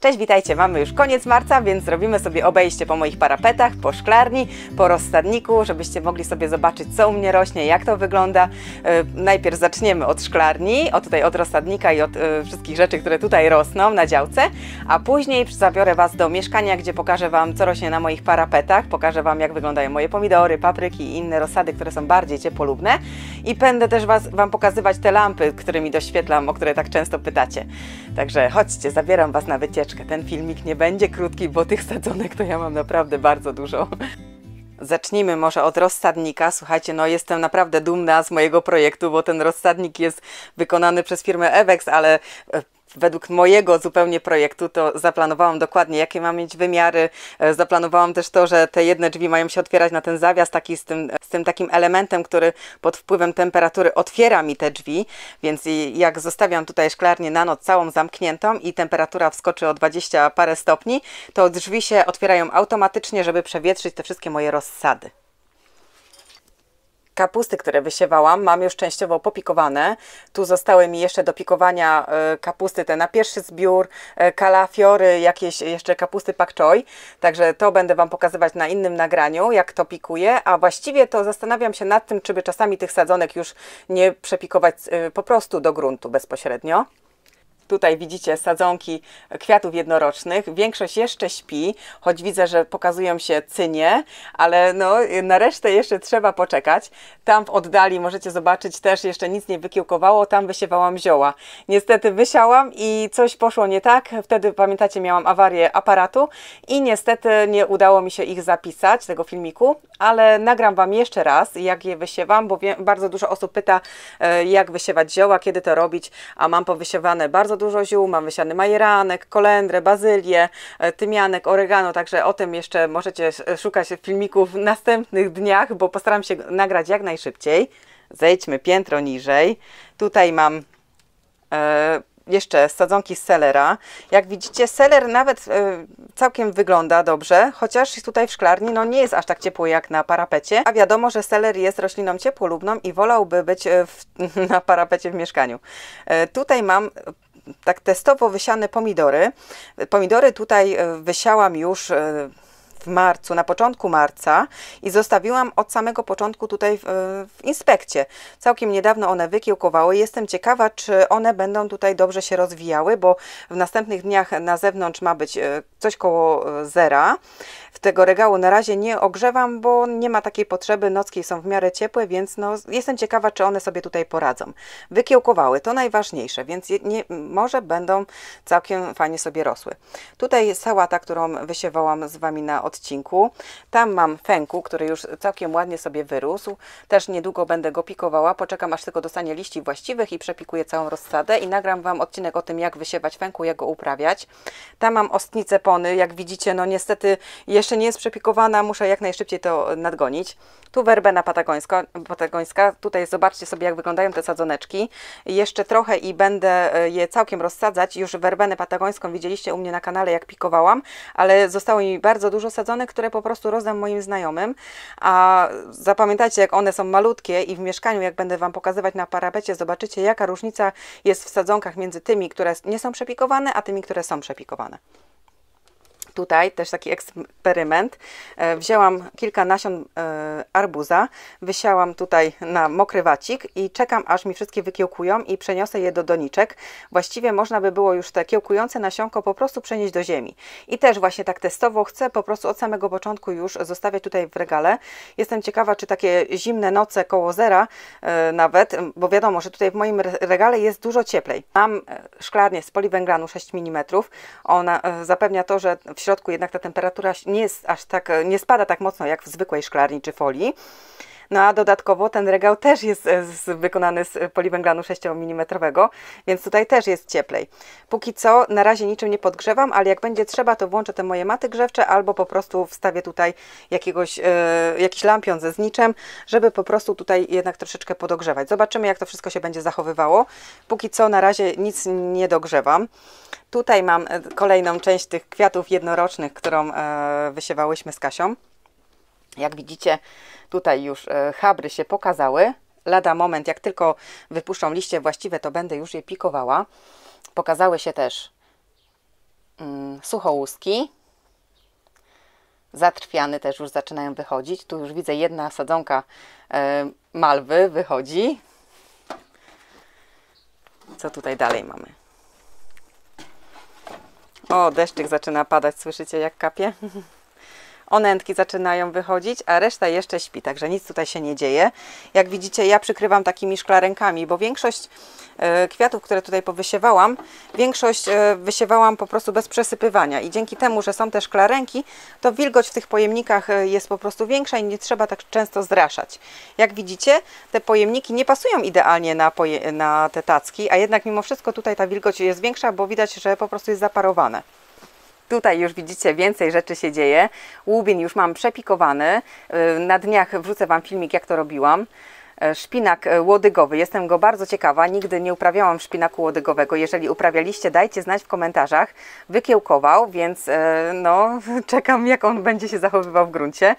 Cześć, witajcie, mamy już koniec marca, więc zrobimy sobie obejście po moich parapetach, po szklarni, po rozsadniku, żebyście mogli sobie zobaczyć, co u mnie rośnie, jak to wygląda. E, najpierw zaczniemy od szklarni, od tutaj od rozsadnika i od e, wszystkich rzeczy, które tutaj rosną na działce, a później zabiorę Was do mieszkania, gdzie pokażę Wam, co rośnie na moich parapetach, pokażę Wam, jak wyglądają moje pomidory, papryki i inne rozsady, które są bardziej ciepolubne i będę też was, Wam pokazywać te lampy, którymi doświetlam, o które tak często pytacie. Także chodźcie, zabieram Was na wycieczkę. Ten filmik nie będzie krótki, bo tych sadzonek to ja mam naprawdę bardzo dużo. Zacznijmy może od rozsadnika. Słuchajcie, no jestem naprawdę dumna z mojego projektu, bo ten rozsadnik jest wykonany przez firmę Evex, ale e, według mojego zupełnie projektu, to zaplanowałam dokładnie, jakie mam mieć wymiary. E, zaplanowałam też to, że te jedne drzwi mają się otwierać na ten zawias taki z tym, z tym takim elementem, który pod wpływem temperatury otwiera mi te drzwi, więc jak zostawiam tutaj szklarnię na noc całą zamkniętą i temperatura wskoczy o 20 parę stopni, to drzwi się otwierają automatycznie, żeby przewietrzyć te wszystkie moje rozsady. Kapusty, które wysiewałam, mam już częściowo popikowane. Tu zostały mi jeszcze do pikowania e, kapusty te na pierwszy zbiór, e, kalafiory, jakieś jeszcze kapusty pak Także to będę Wam pokazywać na innym nagraniu, jak to pikuję. A właściwie to zastanawiam się nad tym, czy by czasami tych sadzonek już nie przepikować e, po prostu do gruntu bezpośrednio. Tutaj widzicie sadzonki kwiatów jednorocznych. Większość jeszcze śpi, choć widzę, że pokazują się cynie, ale no, na resztę jeszcze trzeba poczekać. Tam w oddali możecie zobaczyć też jeszcze nic nie wykiełkowało, tam wysiewałam zioła. Niestety wysiałam i coś poszło nie tak. Wtedy, pamiętacie, miałam awarię aparatu i niestety nie udało mi się ich zapisać, tego filmiku, ale nagram Wam jeszcze raz, jak je wysiewam, bo bardzo dużo osób pyta, e, jak wysiewać zioła, kiedy to robić, a mam powysiewane bardzo dużo ziół, mam wysiany majeranek, kolendrę, bazylię, e, tymianek, oregano, także o tym jeszcze możecie szukać filmików w następnych dniach, bo postaram się nagrać jak najszybciej. Zejdźmy piętro niżej. Tutaj mam e, jeszcze sadzonki z selera. Jak widzicie, seler nawet e, całkiem wygląda dobrze, chociaż tutaj w szklarni no, nie jest aż tak ciepło jak na parapecie. A wiadomo, że seler jest rośliną ciepłolubną i wolałby być e, w, na parapecie w mieszkaniu. E, tutaj mam tak testowo wysiane pomidory. Pomidory tutaj e, wysiałam już e, w marcu, na początku marca i zostawiłam od samego początku tutaj w, e, w, inspekcie. Całkiem niedawno one wykiełkowały. Jestem ciekawa, czy one będą tutaj dobrze się rozwijały, bo w następnych dniach na zewnątrz ma być coś koło zera w tego regału na razie nie ogrzewam, bo nie ma takiej potrzeby, nocki są w miarę ciepłe, więc no, jestem ciekawa, czy one sobie tutaj poradzą. Wykiełkowały, to najważniejsze, więc nie, może będą całkiem fajnie sobie rosły. Tutaj sałata, którą wysiewałam z Wami na odcinku. Tam mam fęku, który już całkiem ładnie sobie wyrósł. Też niedługo będę go pikowała, poczekam aż tylko dostanie liści właściwych i przepikuję całą rozsadę i nagram Wam odcinek o tym, jak wysiewać fęku, jak go uprawiać. Tam mam ostnice pony, jak widzicie, no niestety jest jeszcze nie jest przepikowana, muszę jak najszybciej to nadgonić. Tu werbena patagońska, Tutaj zobaczcie sobie, jak wyglądają te sadzoneczki. Jeszcze trochę i będę e, je całkiem rozsadzać. Już werbenę patagońską widzieliście u mnie na kanale, jak pikowałam, ale zostało mi bardzo dużo sadzonek, które po prostu rozdam moim znajomym. A zapamiętajcie, jak one są malutkie i w mieszkaniu, jak będę Wam pokazywać na parapecie, zobaczycie, jaka różnica jest w sadzonkach między tymi, które nie są przepikowane, a tymi, które są przepikowane. Tutaj też taki eksperyment. E, wzięłam kilka nasion e, arbuza, wysiałam tutaj na mokry wacik i czekam aż mi wszystkie wykiełkują i przeniosę je do doniczek. Właściwie można by było już te kiełkujące nasionko po prostu przenieść do ziemi. I też właśnie tak testowo chcę po prostu od samego początku już zostawiać tutaj w regale. Jestem ciekawa, czy takie zimne noce koło zera e, nawet, bo wiadomo, że tutaj w moim regale jest dużo cieplej. Mam szklarnię z poliwęglanu 6 mm. Ona zapewnia to, że w w środku jednak ta temperatura nie jest aż tak, nie spada tak mocno jak w zwykłej szklarni czy folii. No a dodatkowo ten regał też jest e, wykonany z poliwęglanu 6 mm, więc tutaj też jest cieplej. Póki co na razie niczym nie podgrzewam, ale jak będzie trzeba, to włączę te moje maty grzewcze albo po prostu wstawię tutaj jakiegoś, e, jakiś lampion ze zniczem, żeby po prostu tutaj jednak troszeczkę podogrzewać. Zobaczymy jak to wszystko się będzie zachowywało. Póki co na razie nic nie dogrzewam. Tutaj mam e, kolejną część tych kwiatów jednorocznych, którą wysiewałyśmy z Kasią. Jak widzicie, tutaj już e, habry się pokazały. Lada moment, jak tylko wypuszczą liście właściwe, to będę już je pikowała. Pokazały się też mm, suchołuski. Zatrwiany też już zaczynają wychodzić. Tu już widzę jedna sadzonka e, malwy wychodzi. Co tutaj dalej mamy? O, deszczyk zaczyna padać. Słyszycie, jak kapie? onętki zaczynają wychodzić, a reszta jeszcze śpi, także nic tutaj się nie dzieje. Jak widzicie, ja przykrywam takimi szklarenkami, bo większość e, kwiatów, które tutaj powysiewałam, większość e, wysiewałam po prostu bez przesypywania i dzięki temu, że są te szklarenki, to wilgoć w tych pojemnikach e, jest po prostu większa i nie trzeba tak często zraszać. Jak widzicie, te pojemniki nie pasują idealnie na, na te tacki, a jednak mimo wszystko tutaj ta wilgoć jest większa, bo widać, że po prostu jest zaparowane. Tutaj już widzicie, więcej rzeczy się dzieje. Łubin już mam przepikowany. Y, na dniach wrzucę Wam filmik, jak to robiłam y, szpinak y, łodygowy. Jestem go bardzo ciekawa. Nigdy nie uprawiałam szpinaku łodygowego. Jeżeli uprawialiście, dajcie znać w komentarzach. Wykiełkował, więc no, czekam jak on będzie się zachowywał w gruncie.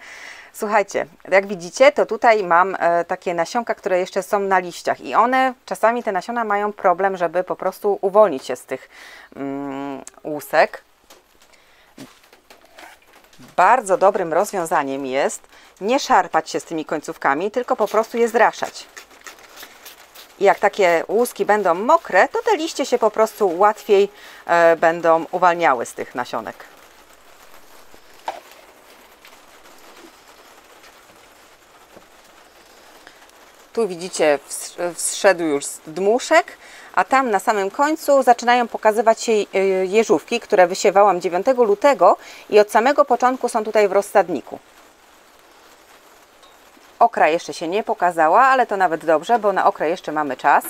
Słuchajcie, jak widzicie, to tutaj mam takie nasionka, które jeszcze są na liściach i one, czasami te nasiona mają problem, żeby po prostu uwolnić się z tych mm, łusek. Bardzo dobrym rozwiązaniem jest nie szarpać się z tymi końcówkami, tylko po prostu je zraszać. I jak takie łuski będą mokre, to te liście się po prostu łatwiej e, będą uwalniały z tych nasionek. Tu widzicie, wszedł już dmuszek a tam na samym końcu zaczynają pokazywać się e, jeżówki, które wysiewałam 9 lutego i od samego początku są tutaj w rozsadniku. Okra jeszcze się nie pokazała, ale to nawet dobrze, bo na okra jeszcze mamy czas.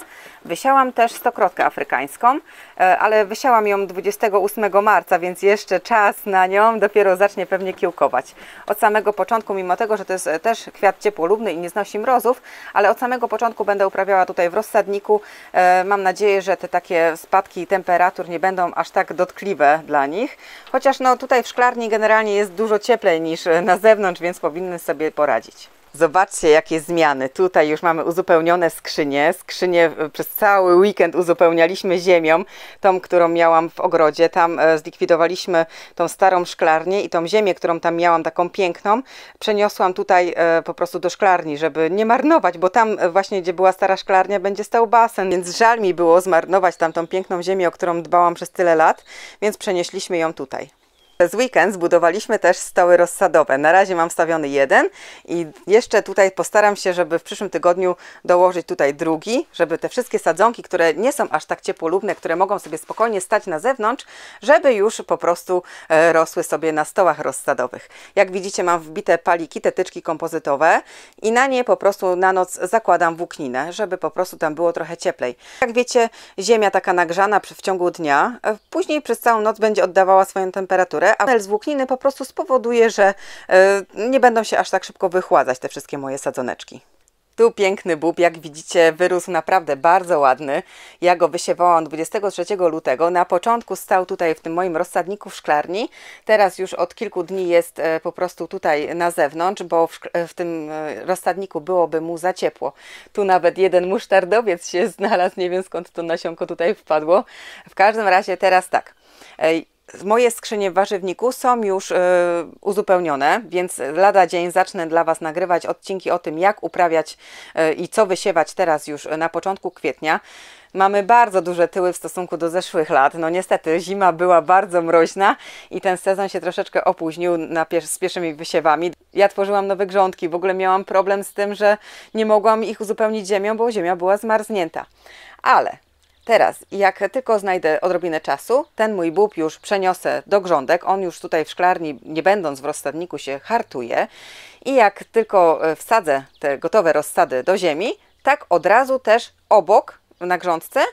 Wysiałam też stokrotkę afrykańską, e, ale wysiałam ją 28 marca, więc jeszcze czas na nią, dopiero zacznie pewnie kiełkować. Od samego początku, mimo tego, że to jest e, też kwiat ciepłolubny i nie znosi mrozów, ale od samego początku będę uprawiała tutaj w rozsadniku. E, mam nadzieję, że te takie spadki temperatur nie będą aż tak dotkliwe dla nich. Chociaż no tutaj w szklarni generalnie jest dużo cieplej niż na zewnątrz, więc powinny sobie poradzić. Zobaczcie, jakie zmiany. Tutaj już mamy uzupełnione skrzynie. Skrzynie e, przez cały weekend uzupełnialiśmy ziemią, tą, którą miałam w ogrodzie. Tam e, zlikwidowaliśmy tą starą szklarnię i tą ziemię, którą tam miałam, taką piękną, przeniosłam tutaj e, po prostu do szklarni, żeby nie marnować, bo tam właśnie, gdzie była stara szklarnia, będzie stał basen, więc żal mi było zmarnować tam tą piękną ziemię, o którą dbałam przez tyle lat, więc przenieśliśmy ją tutaj. Przez weekend zbudowaliśmy też stoły rozsadowe. Na razie mam stawiony jeden i jeszcze tutaj postaram się, żeby w przyszłym tygodniu dołożyć tutaj drugi, żeby te wszystkie sadzonki, które nie są aż tak ciepłolubne, które mogą sobie spokojnie stać na zewnątrz, żeby już po prostu e, rosły sobie na stołach rozsadowych. Jak widzicie mam wbite paliki, te tyczki kompozytowe i na nie po prostu na noc zakładam włókninę, żeby po prostu tam było trochę cieplej. Jak wiecie, ziemia taka nagrzana w ciągu dnia, e, później przez całą noc będzie oddawała swoją temperaturę, a panel z włókniny po prostu spowoduje, że e, nie będą się aż tak szybko wychładzać te wszystkie moje sadzoneczki. Tu piękny bób, jak widzicie, wyrósł naprawdę bardzo ładny. Ja go wysiewałam 23 lutego. Na początku stał tutaj w tym moim rozsadniku w szklarni. Teraz już od kilku dni jest e, po prostu tutaj na zewnątrz, bo w, e, w tym rozsadniku byłoby mu za ciepło. Tu nawet jeden musztardowiec się znalazł, nie wiem skąd to nasionko tutaj wpadło. W każdym razie teraz tak. Moje skrzynie w warzywniku są już y, uzupełnione, więc lada dzień zacznę dla Was nagrywać odcinki o tym, jak uprawiać y, i co wysiewać teraz już na początku kwietnia. Mamy bardzo duże tyły w stosunku do zeszłych lat. No niestety zima była bardzo mroźna i ten sezon się troszeczkę opóźnił na pier z pierwszymi wysiewami. Ja tworzyłam nowe grządki, w ogóle miałam problem z tym, że nie mogłam ich uzupełnić ziemią, bo ziemia była zmarznięta. Ale Teraz, jak tylko znajdę odrobinę czasu, ten mój bób już przeniosę do grządek. On już tutaj w szklarni, nie będąc w rozsadniku, się hartuje. I jak tylko e, wsadzę te gotowe rozsady do ziemi, tak od razu też obok na grządce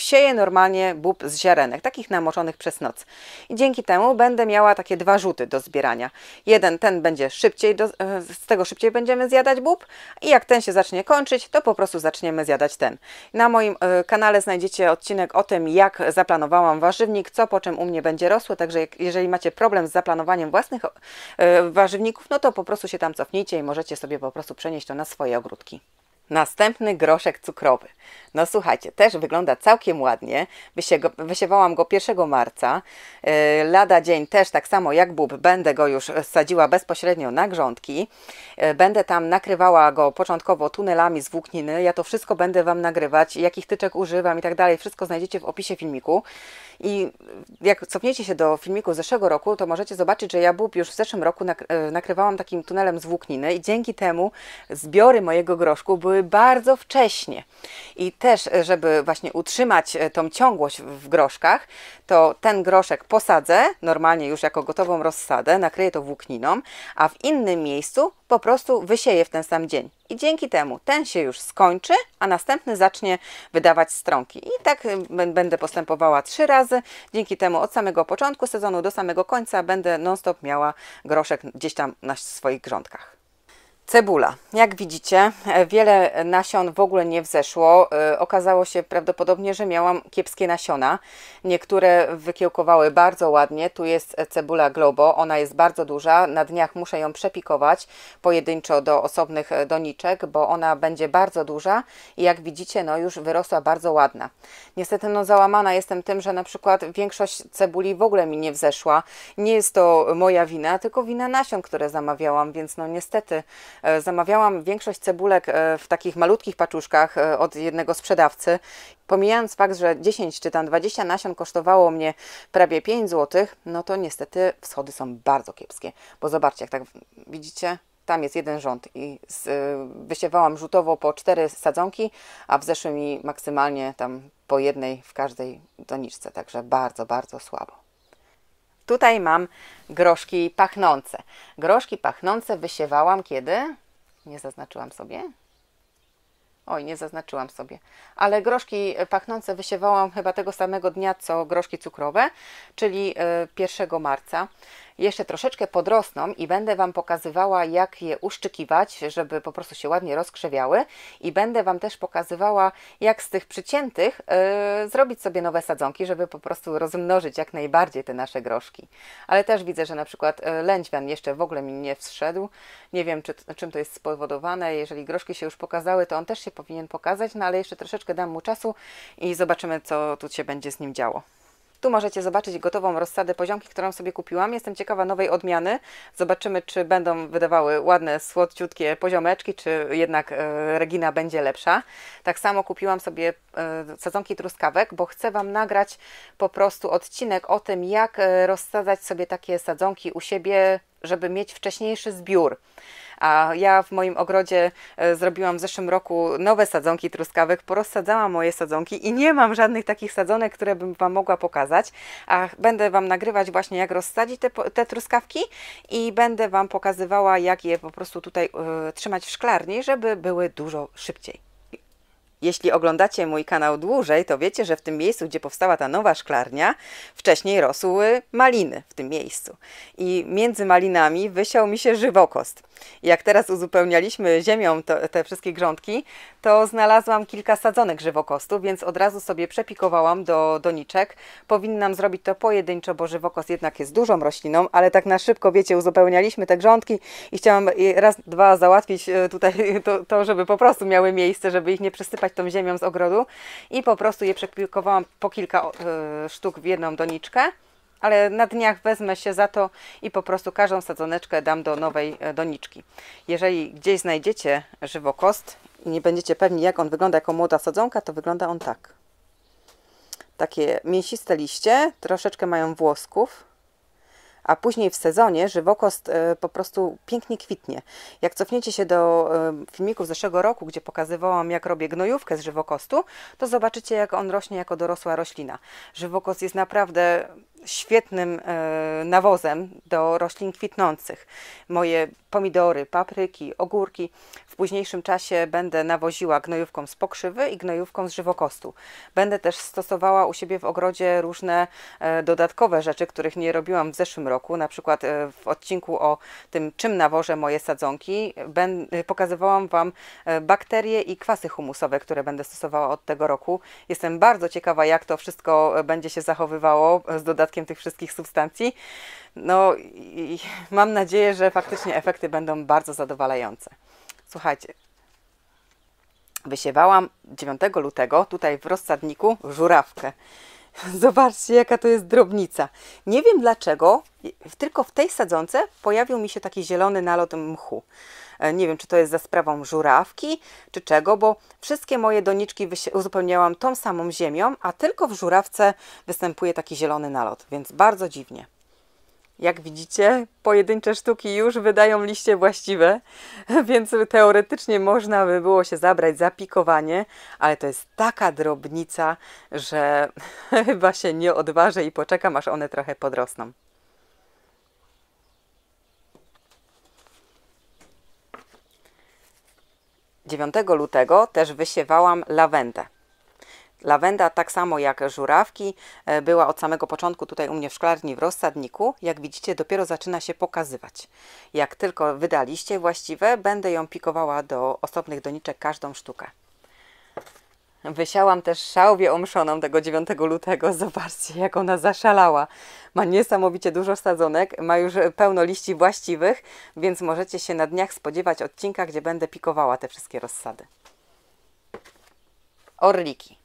wsieję normalnie bób z ziarenek, takich namoczonych przez noc. I dzięki temu będę miała takie dwa rzuty do zbierania. Jeden, ten będzie szybciej, do, e, z tego szybciej będziemy zjadać bób i jak ten się zacznie kończyć, to po prostu zaczniemy zjadać ten. Na moim e, kanale znajdziecie odcinek o tym, jak zaplanowałam warzywnik, co po czym u mnie będzie rosło, także jeżeli macie problem z zaplanowaniem własnych e, warzywników, no to po prostu się tam cofnijcie i możecie sobie po prostu przenieść to na swoje ogródki. Następny groszek cukrowy. No słuchajcie, też wygląda całkiem ładnie. wysiewałam go 1 marca. Y, lada dzień też tak samo jak bób. Będę go już sadziła bezpośrednio na grządki. Y, będę tam nakrywała go początkowo tunelami z włókniny. Ja to wszystko będę Wam nagrywać, jakich tyczek używam i tak dalej. Wszystko znajdziecie w opisie filmiku. I jak cofniecie się do filmiku z zeszłego roku, to możecie zobaczyć, że ja bób już w zeszłym roku nakrywałam takim tunelem z włókniny i dzięki temu zbiory mojego groszku były bardzo wcześnie. I też, e, żeby właśnie utrzymać e, tą ciągłość w groszkach, to ten groszek posadzę, normalnie już jako gotową rozsadę, nakryję to włókniną, a w innym miejscu po prostu wysieję w ten sam dzień. I dzięki temu ten się już skończy, a następny zacznie wydawać stronki. I tak e, będę postępowała trzy razy. Dzięki temu od samego początku sezonu do samego końca będę non-stop miała groszek gdzieś tam na swoich grządkach. Cebula. Jak widzicie, e, wiele nasion w ogóle nie wzeszło. E, okazało się prawdopodobnie, że miałam kiepskie nasiona. Niektóre wykiełkowały bardzo ładnie. Tu jest cebula globo. Ona jest bardzo duża. Na dniach muszę ją przepikować pojedynczo do osobnych e, doniczek, bo ona będzie bardzo duża i jak widzicie, no już wyrosła bardzo ładna. Niestety no załamana jestem tym, że na przykład większość cebuli w ogóle mi nie wzeszła. Nie jest to moja wina, tylko wina nasion, które zamawiałam, więc no niestety E, zamawiałam większość cebulek e, w takich malutkich paczuszkach e, od jednego sprzedawcy. Pomijając fakt, że 10 czy tam 20 nasion kosztowało mnie prawie 5 zł, no to niestety wschody są bardzo kiepskie. Bo zobaczcie, jak tak widzicie, tam jest jeden rząd i z, wysiewałam rzutowo po cztery sadzonki, a wzeszły mi maksymalnie tam po jednej w każdej doniczce, także bardzo, bardzo słabo. Tutaj mam groszki pachnące. Groszki pachnące wysiewałam kiedy? Nie zaznaczyłam sobie. Oj, nie zaznaczyłam sobie. Ale groszki pachnące wysiewałam chyba tego samego dnia, co groszki cukrowe, czyli 1 e, marca. Jeszcze troszeczkę podrosną i będę Wam pokazywała, jak je uszczykiwać, żeby po prostu się ładnie rozkrzewiały i będę Wam też pokazywała, jak z tych przyciętych yy, zrobić sobie nowe sadzonki, żeby po prostu rozmnożyć jak najbardziej te nasze groszki. Ale też widzę, że na przykład y, lędźwian jeszcze w ogóle mi nie wszedł. Nie wiem, czy, czym to jest spowodowane. Jeżeli groszki się już pokazały, to on też się powinien pokazać, no ale jeszcze troszeczkę dam mu czasu i zobaczymy, co tu się będzie z nim działo. Tu możecie zobaczyć gotową rozsadę poziomki, którą sobie kupiłam. Jestem ciekawa nowej odmiany. Zobaczymy, czy będą wydawały ładne, słodciutkie poziomeczki, czy jednak e, Regina będzie lepsza. Tak samo kupiłam sobie e, sadzonki truskawek, bo chcę Wam nagrać po prostu odcinek o tym, jak e, rozsadzać sobie takie sadzonki u siebie, żeby mieć wcześniejszy zbiór. A ja w moim ogrodzie e, zrobiłam w zeszłym roku nowe sadzonki truskawek, porozsadzałam moje sadzonki i nie mam żadnych takich sadzonek, które bym Wam mogła pokazać. A będę Wam nagrywać właśnie jak rozsadzić te, te truskawki i będę Wam pokazywała jak je po prostu tutaj y, trzymać w szklarni, żeby były dużo szybciej. Jeśli oglądacie mój kanał dłużej, to wiecie, że w tym miejscu, gdzie powstała ta nowa szklarnia, wcześniej rosły maliny w tym miejscu. I między malinami wysiał mi się żywokost. Jak teraz uzupełnialiśmy ziemią to, te wszystkie grządki, to znalazłam kilka sadzonek żywokostu, więc od razu sobie przepikowałam do doniczek. Powinnam zrobić to pojedynczo, bo żywokost jednak jest dużą rośliną, ale tak na szybko, wiecie, uzupełnialiśmy te grządki i chciałam raz, dwa załatwić e, tutaj to, to żeby po prostu miały miejsce, żeby ich nie przesypać tą ziemią z ogrodu i po prostu je przekpiłkowałam po kilka e, sztuk w jedną doniczkę ale na dniach wezmę się za to i po prostu każdą sadzoneczkę dam do nowej e, doniczki. Jeżeli gdzieś znajdziecie żywokost i nie będziecie pewni jak on wygląda jako młoda sadzonka, to wygląda on tak. Takie mięsiste liście, troszeczkę mają włosków, a później w sezonie żywokost e, po prostu pięknie kwitnie. Jak cofniecie się do e, filmików z zeszłego roku, gdzie pokazywałam, jak robię gnojówkę z żywokostu, to zobaczycie, jak on rośnie jako dorosła roślina. Żywokost jest naprawdę świetnym e, nawozem do roślin kwitnących. Moje pomidory, papryki, ogórki w późniejszym czasie będę nawoziła gnojówką z pokrzywy i gnojówką z żywokostu. Będę też stosowała u siebie w ogrodzie różne e, dodatkowe rzeczy, których nie robiłam w zeszłym roku. Na przykład e, w odcinku o tym, czym nawożę moje sadzonki, pokazywałam Wam bakterie i kwasy humusowe, które będę stosowała od tego roku. Jestem bardzo ciekawa, jak to wszystko będzie się zachowywało z dodatkiem dodatkiem tych wszystkich substancji. No i mam nadzieję, że faktycznie efekty będą bardzo zadowalające. Słuchajcie, wysiewałam 9 lutego tutaj w rozsadniku żurawkę. Zobaczcie, jaka to jest drobnica. Nie wiem dlaczego, tylko w tej sadzonce pojawił mi się taki zielony nalot mchu. E, nie wiem, czy to jest za sprawą żurawki, czy czego, bo wszystkie moje doniczki uzupełniałam tą samą ziemią, a tylko w żurawce występuje taki zielony nalot, więc bardzo dziwnie. Jak widzicie, pojedyncze sztuki już wydają liście właściwe, więc teoretycznie można by było się zabrać za pikowanie, ale to jest taka drobnica, że chyba się nie odważę i poczekam, aż one trochę podrosną. 9 lutego też wysiewałam lawendę. Lawenda, tak samo jak żurawki, e, była od samego początku tutaj u mnie w szklarni w rozsadniku. Jak widzicie, dopiero zaczyna się pokazywać. Jak tylko wydaliście właściwe, będę ją pikowała do osobnych doniczek każdą sztukę. Wysiałam też szałwię omszoną tego 9 lutego. Zobaczcie, jak ona zaszalała. Ma niesamowicie dużo sadzonek, ma już pełno liści właściwych, więc możecie się na dniach spodziewać odcinka, gdzie będę pikowała te wszystkie rozsady. Orliki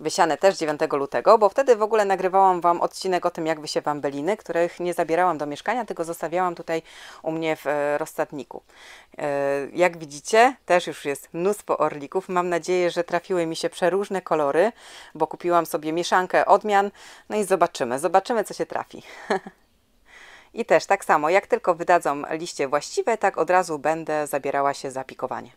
wysiane też 9 lutego, bo wtedy w ogóle nagrywałam Wam odcinek o tym, jak wysiewam byliny, których nie zabierałam do mieszkania, tylko zostawiałam tutaj u mnie w e, rozsadniku. E, jak widzicie, też już jest mnóstwo orlików. Mam nadzieję, że trafiły mi się przeróżne kolory, bo kupiłam sobie mieszankę odmian, no i zobaczymy, zobaczymy, co się trafi. I też tak samo, jak tylko wydadzą liście właściwe, tak od razu będę zabierała się za pikowanie.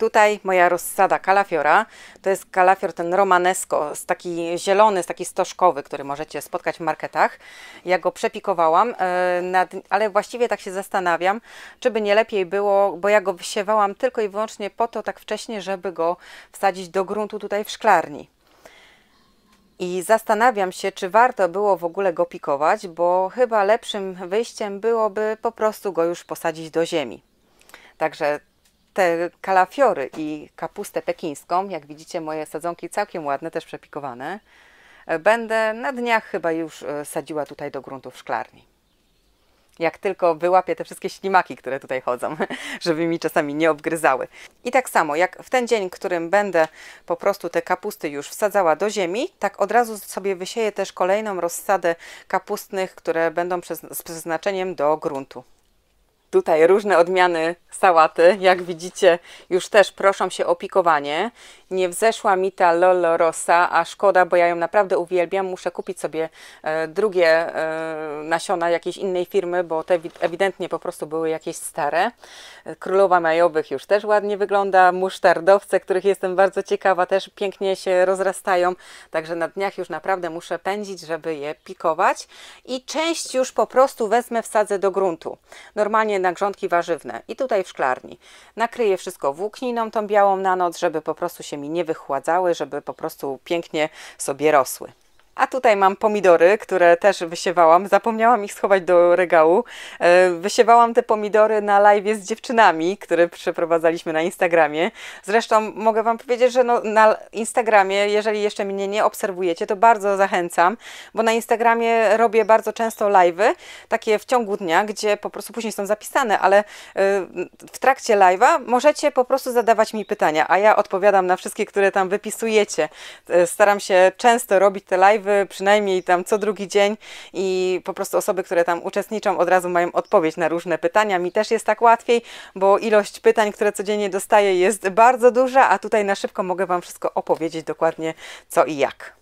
Tutaj moja rozsada kalafiora. To jest kalafior ten romanesco, z taki zielony, z taki stożkowy, który możecie spotkać w marketach. Ja go przepikowałam, e, ale właściwie tak się zastanawiam, czy by nie lepiej było, bo ja go wysiewałam tylko i wyłącznie po to tak wcześnie, żeby go wsadzić do gruntu tutaj w szklarni. I zastanawiam się, czy warto było w ogóle go pikować, bo chyba lepszym wyjściem byłoby po prostu go już posadzić do ziemi. Także te kalafiory i kapustę pekińską, jak widzicie moje sadzonki całkiem ładne, też przepikowane, e, będę na dniach chyba już e, sadziła tutaj do gruntu w szklarni. Jak tylko wyłapię te wszystkie ślimaki, które tutaj chodzą, żeby mi czasami nie obgryzały. I tak samo, jak w ten dzień, w którym będę po prostu te kapusty już wsadzała do ziemi, tak od razu sobie wysieję też kolejną rozsadę kapustnych, które będą z przeznaczeniem do gruntu. Tutaj różne odmiany sałaty, jak widzicie, już też proszą się o pikowanie. Nie wzeszła mi ta Lolorosa, a szkoda, bo ja ją naprawdę uwielbiam. Muszę kupić sobie e, drugie e, nasiona jakiejś innej firmy, bo te ewidentnie po prostu były jakieś stare. E, królowa majowych już też ładnie wygląda. Musztardowce, których jestem bardzo ciekawa, też pięknie się rozrastają. Także na dniach już naprawdę muszę pędzić, żeby je pikować. I część już po prostu wezmę, wsadzę do gruntu. Normalnie na grządki warzywne i tutaj w szklarni. Nakryję wszystko włókniną tą białą na noc, żeby po prostu się mi nie wychładzały, żeby po prostu pięknie sobie rosły. A tutaj mam pomidory, które też wysiewałam. Zapomniałam ich schować do regału. E, wysiewałam te pomidory na live z dziewczynami, które przeprowadzaliśmy na Instagramie. Zresztą mogę Wam powiedzieć, że no, na Instagramie, jeżeli jeszcze mnie nie obserwujecie, to bardzo zachęcam, bo na Instagramie robię bardzo często live'y, takie w ciągu dnia, gdzie po prostu później są zapisane, ale e, w trakcie live'a możecie po prostu zadawać mi pytania, a ja odpowiadam na wszystkie, które tam wypisujecie. E, staram się często robić te live live'y, przynajmniej tam co drugi dzień i po prostu osoby, które tam uczestniczą od razu mają odpowiedź na różne pytania. Mi też jest tak łatwiej, bo ilość pytań, które codziennie dostaję jest bardzo duża, a tutaj na szybko mogę Wam wszystko opowiedzieć dokładnie co i jak.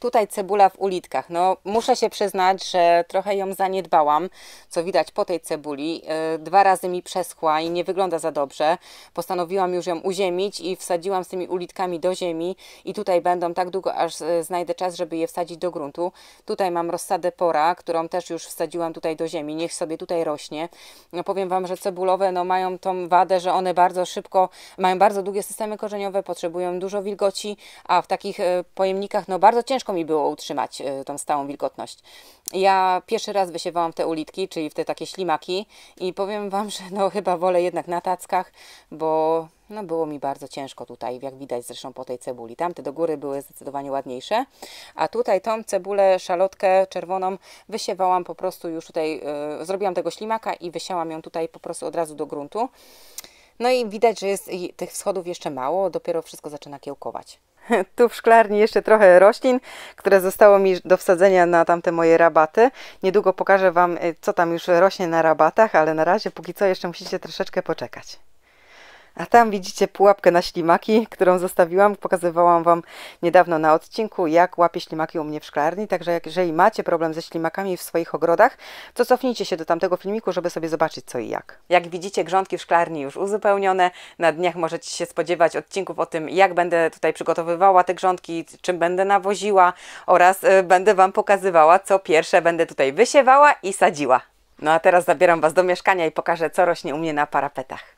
Tutaj cebula w ulitkach. No, muszę się przyznać, że trochę ją zaniedbałam, co widać po tej cebuli. E, dwa razy mi przeschła i nie wygląda za dobrze. Postanowiłam już ją uziemić i wsadziłam z tymi ulitkami do ziemi i tutaj będą tak długo, aż e, znajdę czas, żeby je wsadzić do gruntu. Tutaj mam rozsadę pora, którą też już wsadziłam tutaj do ziemi. Niech sobie tutaj rośnie. No, powiem Wam, że cebulowe no, mają tą wadę, że one bardzo szybko, mają bardzo długie systemy korzeniowe, potrzebują dużo wilgoci, a w takich e, pojemnikach no, bardzo ciężko ciężko mi było utrzymać e, tą stałą wilgotność. Ja pierwszy raz wysiewałam te ulitki, czyli w te takie ślimaki i powiem Wam, że no chyba wolę jednak na tackach, bo no było mi bardzo ciężko tutaj, jak widać zresztą po tej cebuli. Tamte do góry były zdecydowanie ładniejsze, a tutaj tą cebulę, szalotkę czerwoną wysiewałam po prostu już tutaj, yy, zrobiłam tego ślimaka i wysiałam ją tutaj po prostu od razu do gruntu. No i widać, że jest tych wschodów jeszcze mało, dopiero wszystko zaczyna kiełkować. Tu w szklarni jeszcze trochę roślin, które zostało mi do wsadzenia na tamte moje rabaty. Niedługo pokażę Wam, y, co tam już rośnie na rabatach, ale na razie póki co jeszcze musicie troszeczkę poczekać. A tam widzicie pułapkę na ślimaki, którą zostawiłam. Pokazywałam Wam niedawno na odcinku, jak łapie ślimaki u mnie w szklarni. Także jeżeli macie problem ze ślimakami w swoich ogrodach, to cofnijcie się do tamtego filmiku, żeby sobie zobaczyć co i jak. Jak widzicie, grządki w szklarni już uzupełnione. Na dniach możecie się spodziewać odcinków o tym, jak będę tutaj przygotowywała te grządki, czym będę nawoziła oraz y, będę Wam pokazywała, co pierwsze będę tutaj wysiewała i sadziła. No a teraz zabieram Was do mieszkania i pokażę, co rośnie u mnie na parapetach.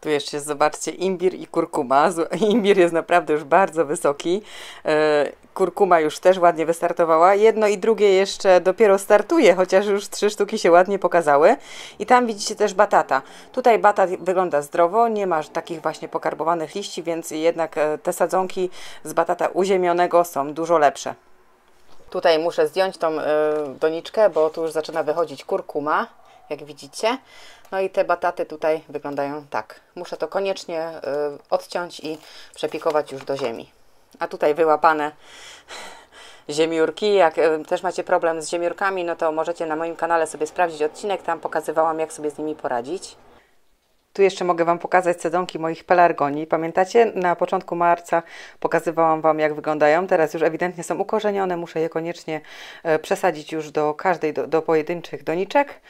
Tu jeszcze zobaczcie imbir i kurkuma. Imbir jest naprawdę już bardzo wysoki. E, kurkuma już też ładnie wystartowała. Jedno i drugie jeszcze dopiero startuje, chociaż już trzy sztuki się ładnie pokazały. I tam widzicie też batata. Tutaj batat wygląda zdrowo, nie ma takich właśnie pokarbowanych liści, więc jednak e, te sadzonki z batata uziemionego są dużo lepsze. Tutaj muszę zdjąć tą e, doniczkę, bo tu już zaczyna wychodzić kurkuma, jak widzicie. No i te bataty tutaj wyglądają tak. Muszę to koniecznie y, odciąć i przepikować już do ziemi. A tutaj wyłapane ziemiurki. Jak y, też macie problem z ziemiurkami, no to możecie na moim kanale sobie sprawdzić odcinek. Tam pokazywałam, jak sobie z nimi poradzić. Tu jeszcze mogę Wam pokazać sedonki moich pelargonii. Pamiętacie, na początku marca pokazywałam Wam, jak wyglądają. Teraz już ewidentnie są ukorzenione. Muszę je koniecznie y, przesadzić już do każdej, do, do pojedynczych doniczek.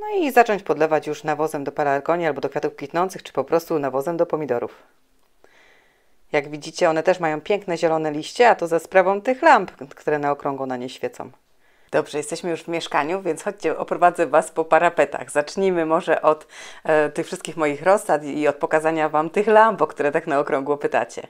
No i zacząć podlewać już nawozem do pelargonii albo do kwiatów kwitnących, czy po prostu nawozem do pomidorów. Jak widzicie, one też mają piękne zielone liście, a to za sprawą tych lamp, które na okrągło na nie świecą. Dobrze, jesteśmy już w mieszkaniu, więc chodźcie, oprowadzę Was po parapetach. Zacznijmy może od e, tych wszystkich moich rozsad i od pokazania Wam tych lamp, o które tak na okrągło pytacie.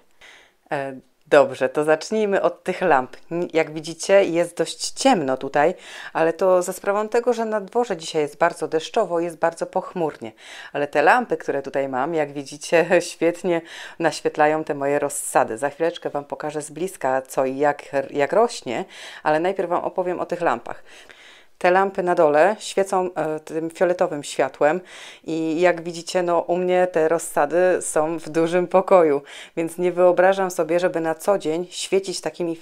E, Dobrze, to zacznijmy od tych lamp. Jak widzicie, jest dość ciemno tutaj, ale to za sprawą tego, że na dworze dzisiaj jest bardzo deszczowo, jest bardzo pochmurnie. Ale te lampy, które tutaj mam, jak widzicie, świetnie naświetlają te moje rozsady. Za chwileczkę Wam pokażę z bliska, co i jak, jak rośnie, ale najpierw Wam opowiem o tych lampach te lampy na dole świecą e, tym fioletowym światłem i jak widzicie, no u mnie te rozsady są w dużym pokoju, więc nie wyobrażam sobie, żeby na co dzień świecić takim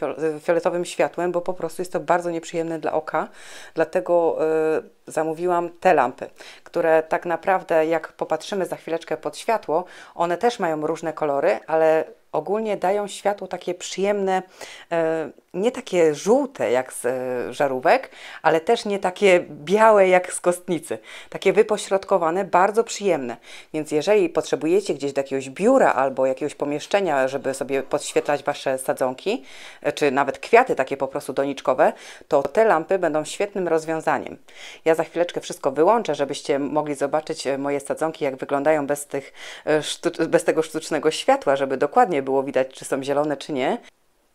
fioletowym światłem, bo po prostu jest to bardzo nieprzyjemne dla oka, dlatego... Yy, zamówiłam te lampy, które tak naprawdę, jak popatrzymy za chwileczkę pod światło, one też mają różne kolory, ale ogólnie dają światło takie przyjemne, e, nie takie żółte jak z e, żarówek, ale też nie takie białe jak z kostnicy. Takie wypośrodkowane, bardzo przyjemne. Więc jeżeli potrzebujecie gdzieś do jakiegoś biura albo jakiegoś pomieszczenia, żeby sobie podświetlać Wasze sadzonki, e, czy nawet kwiaty takie po prostu doniczkowe, to te lampy będą świetnym rozwiązaniem. Ja ja za chwileczkę wszystko wyłączę, żebyście mogli zobaczyć e, moje sadzonki, jak wyglądają bez, tych, e, bez tego sztucznego światła, żeby dokładnie było widać, czy są zielone, czy nie.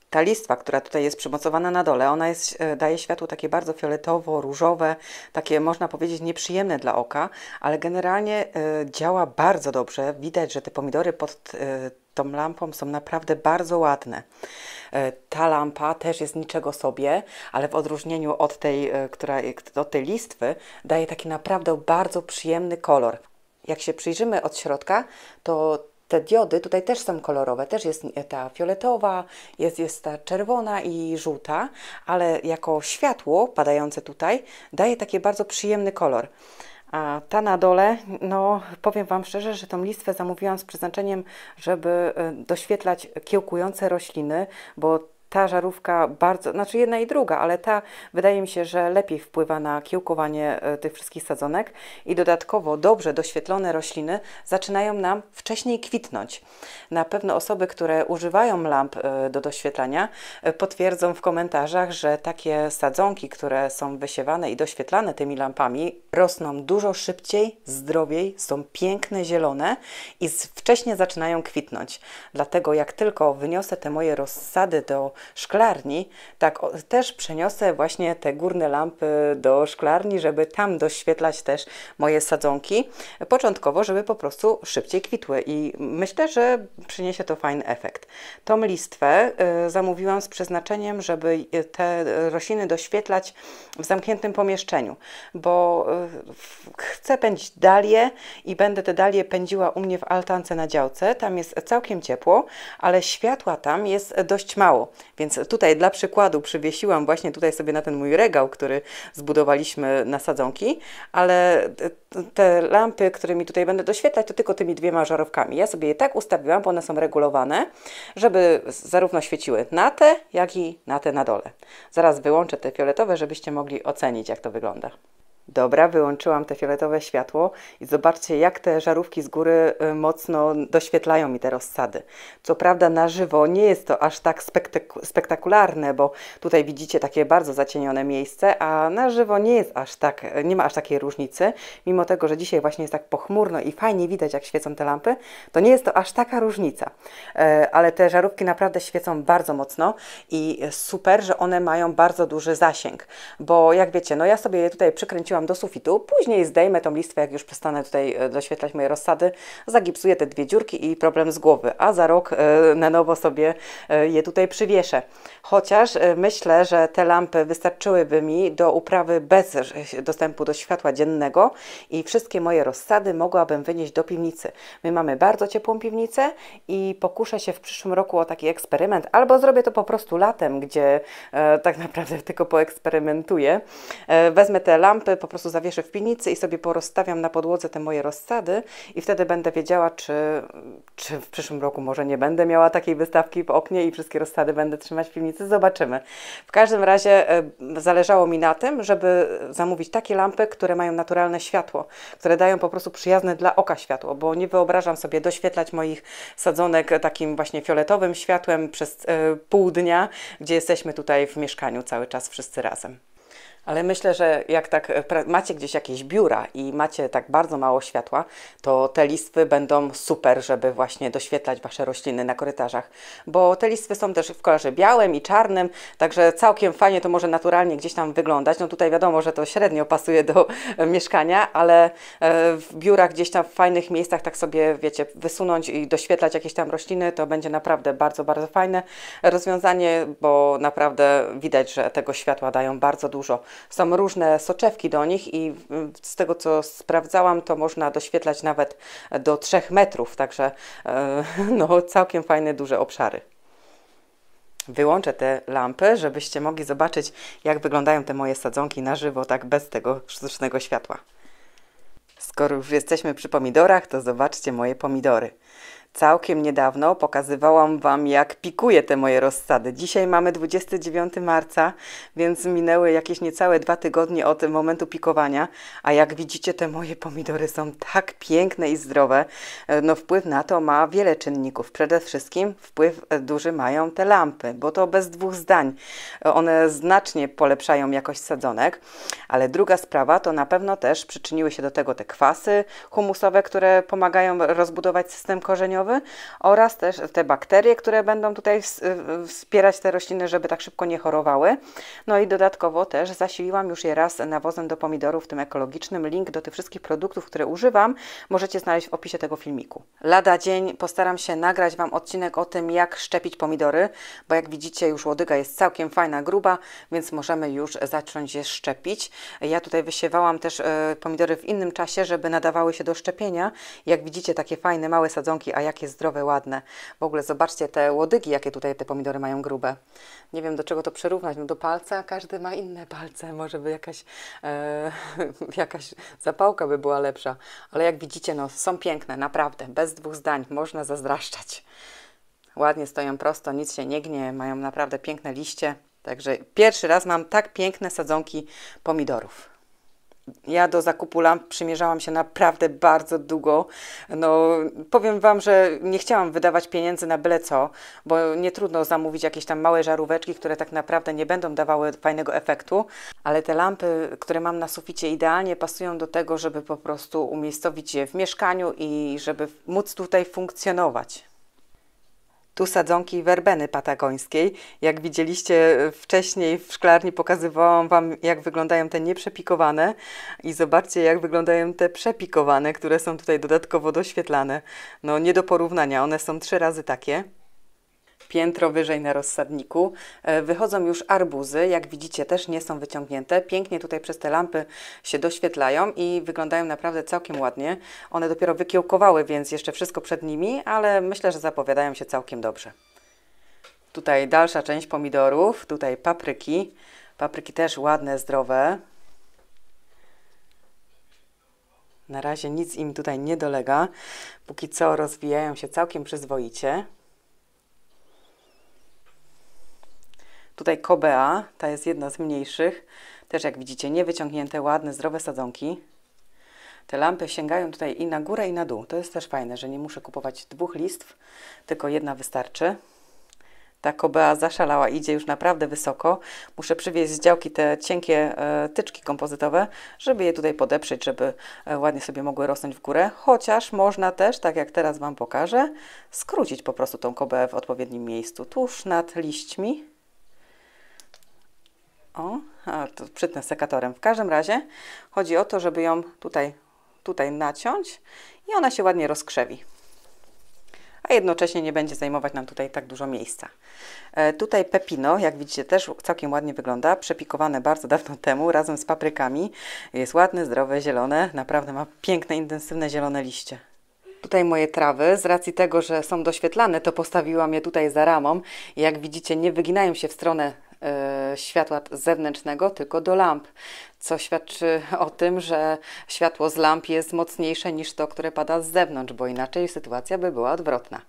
Ta listwa, która tutaj jest przymocowana na dole, ona jest, e, daje światło takie bardzo fioletowo-różowe, takie można powiedzieć nieprzyjemne dla oka, ale generalnie działa bardzo dobrze. Widać, że te pomidory pod tą lampą są naprawdę bardzo ładne. E, ta lampa też jest niczego sobie, ale w odróżnieniu od tej, e, która, e, od tej listwy daje taki naprawdę bardzo przyjemny kolor. Jak się przyjrzymy od środka, to te diody tutaj też są kolorowe, też jest ta fioletowa, jest, jest ta czerwona i żółta, ale jako światło padające tutaj daje taki bardzo przyjemny kolor. A ta na dole, no powiem Wam szczerze, że tą listwę zamówiłam z przeznaczeniem, żeby e, doświetlać kiełkujące rośliny, bo ta żarówka bardzo, znaczy jedna i druga, ale ta wydaje mi się, że lepiej wpływa na kiełkowanie e, tych wszystkich sadzonek i dodatkowo dobrze doświetlone rośliny zaczynają nam wcześniej kwitnąć. Na pewno osoby, które używają lamp e, do doświetlania e, potwierdzą w komentarzach, że takie sadzonki, które są wysiewane i doświetlane tymi lampami rosną dużo szybciej, zdrowiej, są piękne, zielone i wcześniej zaczynają kwitnąć. Dlatego jak tylko wyniosę te moje rozsady do szklarni, tak też przeniosę właśnie te górne lampy do szklarni, żeby tam doświetlać też moje sadzonki. Początkowo, żeby po prostu szybciej kwitły i myślę, że przyniesie to fajny efekt. Tą listwę y, zamówiłam z przeznaczeniem, żeby y, te rośliny doświetlać w zamkniętym pomieszczeniu, bo y, chcę pędzić dalie i będę te dalie pędziła u mnie w altance na działce. Tam jest całkiem ciepło, ale światła tam jest dość mało. Więc tutaj dla przykładu przywiesiłam właśnie tutaj sobie na ten mój regał, który zbudowaliśmy na sadzonki, ale te lampy, którymi tutaj będę doświetlać, to tylko tymi dwiema żarówkami. Ja sobie je tak ustawiłam, bo one są regulowane, żeby zarówno świeciły na te, jak i na te na dole. Zaraz wyłączę te fioletowe, żebyście mogli ocenić, jak to wygląda. Dobra, wyłączyłam te fioletowe światło i zobaczcie, jak te żarówki z góry y, mocno doświetlają mi te rozsady. Co prawda na żywo nie jest to aż tak spektakularne, bo tutaj widzicie takie bardzo zacienione miejsce, a na żywo nie jest aż tak, nie ma aż takiej różnicy. Mimo tego, że dzisiaj właśnie jest tak pochmurno i fajnie widać, jak świecą te lampy, to nie jest to aż taka różnica. E, ale te żarówki naprawdę świecą bardzo mocno i super, że one mają bardzo duży zasięg, bo jak wiecie, no ja sobie je tutaj przykręciłam do sufitu. Później zdejmę tą listwę, jak już przestanę tutaj e, doświetlać moje rozsady, zagipsuję te dwie dziurki i problem z głowy, a za rok e, na nowo sobie e, je tutaj przywieszę. Chociaż myślę, że te lampy wystarczyłyby mi do uprawy bez dostępu do światła dziennego i wszystkie moje rozsady mogłabym wynieść do piwnicy. My mamy bardzo ciepłą piwnicę i pokuszę się w przyszłym roku o taki eksperyment, albo zrobię to po prostu latem, gdzie e, tak naprawdę tylko poeksperymentuję. E, wezmę te lampy, po prostu zawieszę w piwnicy i sobie porozstawiam na podłodze te moje rozsady i wtedy będę wiedziała, czy, czy w przyszłym roku może nie będę miała takiej wystawki po oknie i wszystkie rozsady będę trzymać w piwnicy. Zobaczymy. W każdym razie e, zależało mi na tym, żeby zamówić takie lampy, które mają naturalne światło, które dają po prostu przyjazne dla oka światło, bo nie wyobrażam sobie doświetlać moich sadzonek takim właśnie fioletowym światłem przez e, pół dnia, gdzie jesteśmy tutaj w mieszkaniu cały czas wszyscy razem. Ale myślę, że jak tak e, macie gdzieś jakieś biura i macie tak bardzo mało światła, to te listwy będą super, żeby właśnie doświetlać Wasze rośliny na korytarzach. Bo te listwy są też w kolorze białym i czarnym, także całkiem fajnie to może naturalnie gdzieś tam wyglądać. No tutaj wiadomo, że to średnio pasuje do e, mieszkania, ale e, w biurach gdzieś tam w fajnych miejscach tak sobie, wiecie, wysunąć i doświetlać jakieś tam rośliny, to będzie naprawdę bardzo, bardzo fajne rozwiązanie, bo naprawdę widać, że tego światła dają bardzo dużo. Są różne soczewki do nich i z tego co sprawdzałam, to można doświetlać nawet do 3 metrów, także e, no, całkiem fajne, duże obszary wyłączę te lampy, żebyście mogli zobaczyć, jak wyglądają te moje sadzonki na żywo, tak bez tego sztucznego światła. Skoro już jesteśmy przy pomidorach, to zobaczcie moje pomidory. Całkiem niedawno pokazywałam Wam, jak pikuję te moje rozsady. Dzisiaj mamy 29 marca, więc minęły jakieś niecałe dwa tygodnie od momentu pikowania, a jak widzicie, te moje pomidory są tak piękne i zdrowe. E, no wpływ na to ma wiele czynników. Przede wszystkim wpływ e, duży mają te lampy, bo to bez dwóch zdań. E, one znacznie polepszają jakość sadzonek, ale druga sprawa to na pewno też przyczyniły się do tego te kwasy humusowe, które pomagają rozbudować system korzeniowy, oraz też te bakterie, które będą tutaj wspierać te rośliny, żeby tak szybko nie chorowały. No i dodatkowo też zasiliłam już je raz nawozem do pomidorów, tym ekologicznym. Link do tych wszystkich produktów, które używam, możecie znaleźć w opisie tego filmiku. Lada dzień postaram się nagrać Wam odcinek o tym, jak szczepić pomidory, bo jak widzicie już łodyga jest całkiem fajna, gruba, więc możemy już zacząć je szczepić. Ja tutaj wysiewałam też e, pomidory w innym czasie, żeby nadawały się do szczepienia. Jak widzicie, takie fajne, małe sadzonki, a ja jakie zdrowe, ładne. W ogóle zobaczcie te łodygi, jakie tutaj te pomidory mają grube. Nie wiem, do czego to przerównać, no do palca, każdy ma inne palce, może by jakaś, e, jakaś zapałka by była lepsza. Ale jak widzicie, no są piękne, naprawdę, bez dwóch zdań, można zazdraszczać. Ładnie stoją prosto, nic się nie gnie, mają naprawdę piękne liście. Także pierwszy raz mam tak piękne sadzonki pomidorów ja do zakupu lamp przymierzałam się naprawdę bardzo długo. No, powiem Wam, że nie chciałam wydawać pieniędzy na byle co, bo nie trudno zamówić jakieś tam małe żaróweczki, które tak naprawdę nie będą dawały fajnego efektu, ale te lampy, które mam na suficie, idealnie pasują do tego, żeby po prostu umiejscowić je w mieszkaniu i żeby móc tutaj funkcjonować. Tu sadzonki werbeny patagońskiej. Jak widzieliście e, wcześniej w szklarni pokazywałam Wam, jak wyglądają te nieprzepikowane i zobaczcie, jak wyglądają te przepikowane, które są tutaj dodatkowo doświetlane. No nie do porównania, one są trzy razy takie piętro wyżej na rozsadniku. E, wychodzą już arbuzy, jak widzicie też nie są wyciągnięte. Pięknie tutaj przez te lampy się doświetlają i wyglądają naprawdę całkiem ładnie. One dopiero wykiełkowały, więc jeszcze wszystko przed nimi, ale myślę, że zapowiadają się całkiem dobrze. Tutaj dalsza część pomidorów, tutaj papryki. Papryki też ładne, zdrowe. Na razie nic im tutaj nie dolega. Póki co rozwijają się całkiem przyzwoicie. Tutaj Kobea, ta jest jedna z mniejszych. Też jak widzicie, niewyciągnięte, ładne, zdrowe sadzonki. Te lampy sięgają tutaj i na górę, i na dół. To jest też fajne, że nie muszę kupować dwóch listw, tylko jedna wystarczy. Ta kobea zaszalała, idzie już naprawdę wysoko. Muszę przywieźć z działki te cienkie e, tyczki kompozytowe, żeby je tutaj podeprzeć, żeby e, ładnie sobie mogły rosnąć w górę. Chociaż można też, tak jak teraz Wam pokażę, skrócić po prostu tą kobeę w odpowiednim miejscu, tuż nad liśćmi o, a to przytnę sekatorem. W każdym razie chodzi o to, żeby ją tutaj, tutaj naciąć i ona się ładnie rozkrzewi. A jednocześnie nie będzie zajmować nam tutaj tak dużo miejsca. E, tutaj pepino, jak widzicie, też całkiem ładnie wygląda. Przepikowane bardzo dawno temu razem z paprykami. Jest ładne, zdrowe, zielone. Naprawdę ma piękne, intensywne zielone liście tutaj moje trawy. Z racji tego, że są doświetlane, to postawiłam je tutaj za ramą. Jak widzicie, nie wyginają się w stronę E, światła zewnętrznego tylko do lamp, co świadczy o tym, że światło z lamp jest mocniejsze niż to, które pada z zewnątrz, bo inaczej sytuacja by była odwrotna.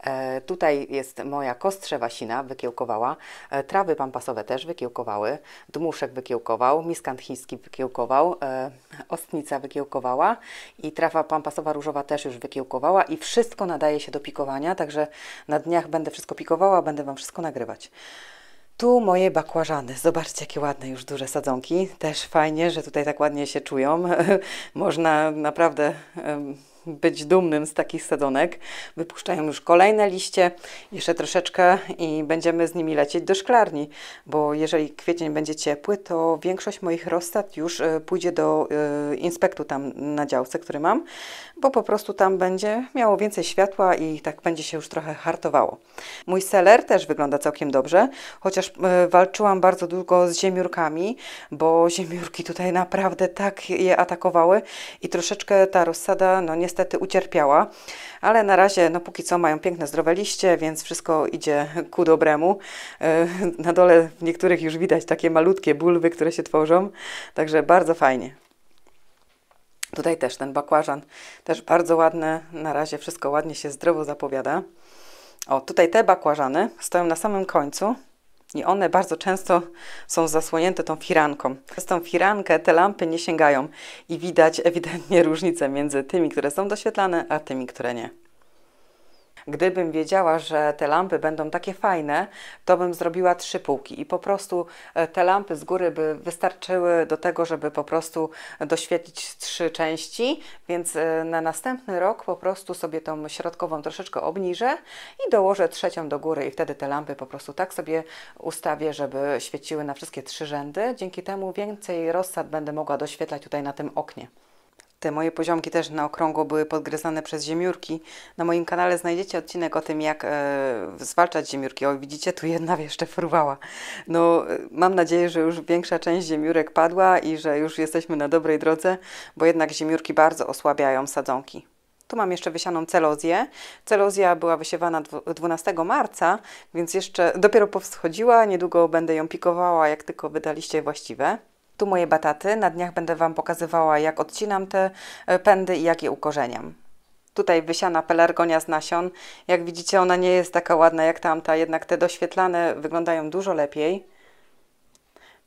E, tutaj jest moja kostrzewa sina wykiełkowała, e, trawy pampasowe też wykiełkowały, dmuszek wykiełkował, miskant chiński wykiełkował, e, ostnica wykiełkowała i trawa pampasowa różowa też już wykiełkowała i wszystko nadaje się do pikowania, także na dniach będę wszystko pikowała, będę Wam wszystko nagrywać. Tu moje bakłażany. Zobaczcie, jakie ładne już duże sadzonki. Też fajnie, że tutaj tak ładnie się czują. Można naprawdę być dumnym z takich sadzonek. Wypuszczają już kolejne liście, jeszcze troszeczkę i będziemy z nimi lecieć do szklarni, bo jeżeli kwiecień będzie ciepły, to większość moich rozsad już e, pójdzie do e, inspektu tam na działce, który mam, bo po prostu tam będzie miało więcej światła i tak będzie się już trochę hartowało. Mój seller też wygląda całkiem dobrze, chociaż e, walczyłam bardzo długo z ziemiurkami, bo ziemiurki tutaj naprawdę tak je atakowały i troszeczkę ta rozsada, no niestety niestety ucierpiała, ale na razie, no póki co mają piękne, zdrowe liście, więc wszystko idzie ku dobremu. E, na dole w niektórych już widać takie malutkie bulwy, które się tworzą, także bardzo fajnie. Tutaj też ten bakłażan, też bardzo ładne. na razie wszystko ładnie się zdrowo zapowiada. O, tutaj te bakłażany stoją na samym końcu, i one bardzo często są zasłonięte tą firanką. Przez tą firankę te lampy nie sięgają i widać ewidentnie różnicę między tymi, które są doświetlane, a tymi, które nie. Gdybym wiedziała, że te lampy będą takie fajne, to bym zrobiła trzy półki i po prostu e, te lampy z góry by wystarczyły do tego, żeby po prostu doświetlić trzy części, więc e, na następny rok po prostu sobie tą środkową troszeczkę obniżę i dołożę trzecią do góry i wtedy te lampy po prostu tak sobie ustawię, żeby świeciły na wszystkie trzy rzędy. Dzięki temu więcej rozsad będę mogła doświetlać tutaj na tym oknie. Te moje poziomki też na okrągło były podgryzane przez ziemiórki. Na moim kanale znajdziecie odcinek o tym, jak e, zwalczać ziemiórki. O, widzicie, tu jedna jeszcze fruwała. No, e, mam nadzieję, że już większa część ziemiórek padła i że już jesteśmy na dobrej drodze, bo jednak ziemiórki bardzo osłabiają sadzonki. Tu mam jeszcze wysianą celozję. Celozja była wysiewana 12 marca, więc jeszcze dopiero powschodziła. Niedługo będę ją pikowała, jak tylko wydaliście właściwe. Tu moje bataty. Na dniach będę Wam pokazywała, jak odcinam te e, pędy i jak je ukorzeniam. Tutaj wysiana pelargonia z nasion. Jak widzicie, ona nie jest taka ładna jak tamta, jednak te doświetlane wyglądają dużo lepiej.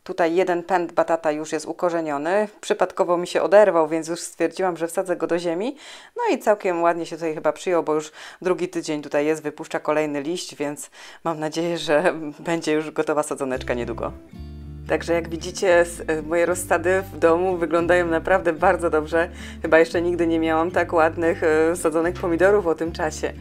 Tutaj jeden pęd batata już jest ukorzeniony. Przypadkowo mi się oderwał, więc już stwierdziłam, że wsadzę go do ziemi. No i całkiem ładnie się tutaj chyba przyjął, bo już drugi tydzień tutaj jest, wypuszcza kolejny liść, więc mam nadzieję, że będzie już gotowa sadzoneczka niedługo. Także jak widzicie, e, moje rozsady w domu wyglądają naprawdę bardzo dobrze. Chyba jeszcze nigdy nie miałam tak ładnych e, sadzonych pomidorów o tym czasie.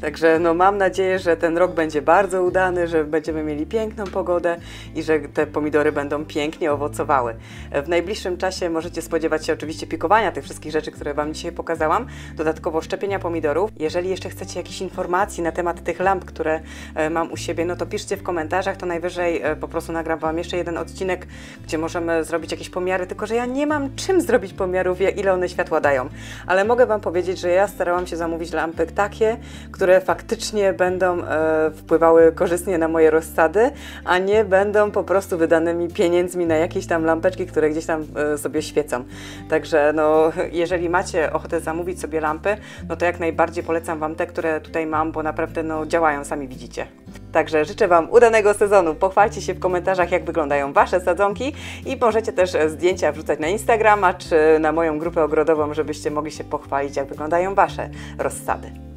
Także no mam nadzieję, że ten rok będzie bardzo udany, że będziemy mieli piękną pogodę i że te pomidory będą pięknie owocowały. E, w najbliższym czasie możecie spodziewać się oczywiście pikowania tych wszystkich rzeczy, które Wam dzisiaj pokazałam, dodatkowo szczepienia pomidorów. Jeżeli jeszcze chcecie jakichś informacji na temat tych lamp, które mam u siebie, no to piszcie w komentarzach, to najwyżej po prostu nagram Wam jeszcze jeden odcinek odcinek, gdzie możemy zrobić jakieś pomiary, tylko że ja nie mam czym zrobić pomiarów, ile one światła dają. Ale mogę Wam powiedzieć, że ja starałam się zamówić lampy takie, które faktycznie będą e, wpływały korzystnie na moje rozsady, a nie będą po prostu wydanymi pieniędzmi na jakieś tam lampeczki, które gdzieś tam e, sobie świecą. Także no, jeżeli macie ochotę zamówić sobie lampy, no to jak najbardziej polecam Wam te, które tutaj mam, bo naprawdę no, działają, sami widzicie. Także życzę Wam udanego sezonu. Pochwalcie się w komentarzach, jak wyglądają Wasze Wasze sadzonki i możecie też zdjęcia wrzucać na Instagrama czy na moją grupę ogrodową, żebyście mogli się pochwalić, jak wyglądają Wasze rozsady.